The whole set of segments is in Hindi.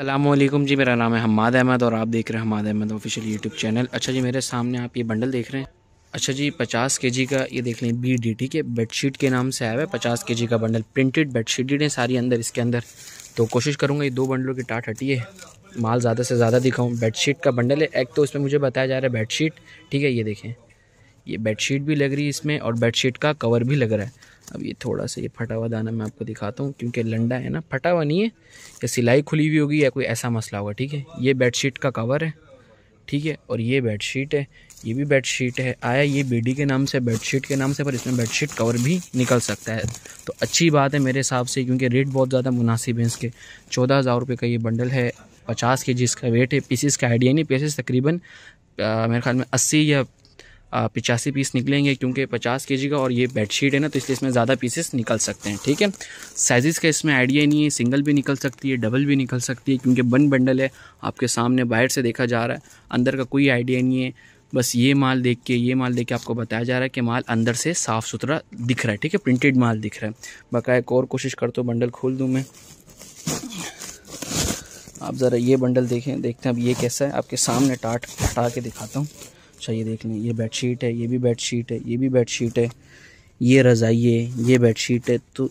अल्लाम जी मेरा नाम है हमाद अहमद और आप देख रहे हैं Hamad Ahmed official YouTube channel अच्छा जी मेरे सामने आप ये बंडल देख रहे हैं अच्छा जी पचास के जी का ये देख लें बी डी टी के बेडशीट के नाम से आया हुआ है पचास के जी का बंडल प्रिंटेड बेडशीट है सारी अंदर इसके अंदर तो कोशिश करूँगा ये दो बंडलों की टाट हटी है माल ज़्यादा से ज़्यादा दिखाऊँ बेडशीट का बंडल है एक तो इसमें मुझे बताया जा रहा है बेडशीट ठीक है ये देखें ये बेडशीट भी लग रही है इसमें और बेडशीट का कवर भी लग रहा है अब ये थोड़ा सा ये फटा हुआ दाना मैं आपको दिखाता हूँ क्योंकि लंडा है ना फटा हुआ नहीं है या सिलाई खुली हुई होगी या कोई ऐसा मसला होगा ठीक है ये बेडशीट का कवर है ठीक है और ये बेडशीट है ये भी बेडशीट है आया ये बेडी के नाम से बेडशीट के नाम से पर इसमें बेडशीट कवर भी निकल सकता है तो अच्छी बात है मेरे हिसाब से क्योंकि रेट बहुत ज़्यादा मुनासिब है इसके चौदह हज़ार रुपये का ये बंडल है पचास के जी इसका वेट है पीसीस का आइडिया नहीं पीसीस तकरीबन मेरे ख्याल में अस्सी या पिचासी पीस निकलेंगे क्योंकि पचास के का और ये बेडशीट है ना तो इसलिए इसमें ज़्यादा पीसेस निकल सकते हैं ठीक है साइज़ का इसमें आइडिया नहीं है सिंगल भी निकल सकती है डबल भी निकल सकती है क्योंकि बन बंडल है आपके सामने बाहर से देखा जा रहा है अंदर का कोई आइडिया नहीं है बस ये माल देख के ये माल देख के आपको बताया जा रहा है कि माल अंदर से साफ़ सुथरा दिख रहा है ठीक है प्रिंटेड माल दिख रहा है बका एक और कोशिश कर तो बंडल खोल दूँ मैं आप ज़रा ये बंडल देखें देखते हैं अब ये कैसा है आपके सामने टाट हटा के दिखाता हूँ अच्छा ये देख लें ये बेडशीट है ये भी बेडशीट है ये भी बेडशीट है ये रज़ाई है ये बेडशीट है तो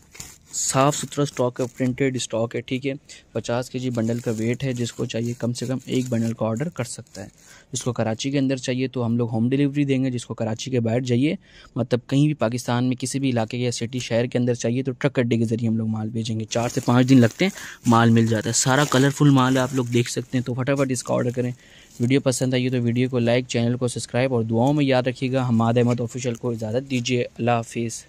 साफ़ सुथरा स्टॉक है प्रिंटेड स्टॉक है ठीक है पचास के जी बंडल का वेट है जिसको चाहिए कम से कम एक बंडल का ऑर्डर कर सकता है जिसको कराची के अंदर चाहिए तो हम लोग होम डिलीवरी देंगे जिसको कराची के बाहर जाइए मतलब कहीं भी पाकिस्तान में किसी भी इलाके या सिटी शहर के अंदर चाहिए तो ट्रक अड्डे के ज़रिए हम लोग माल भेजेंगे चार से पाँच दिन लगते हैं माल मिल जाता है सारा कलरफुल माल आप लोग देख सकते हैं तो फटाफट इसका ऑर्डर करें वीडियो पसंद आई तो वीडियो को लाइक चैनल को सब्सक्राइब और दुआओं में याद रखिएगा हमाद अहमद ऑफिशियल को इजाज़त दीजिए अल्लाह हाफिज़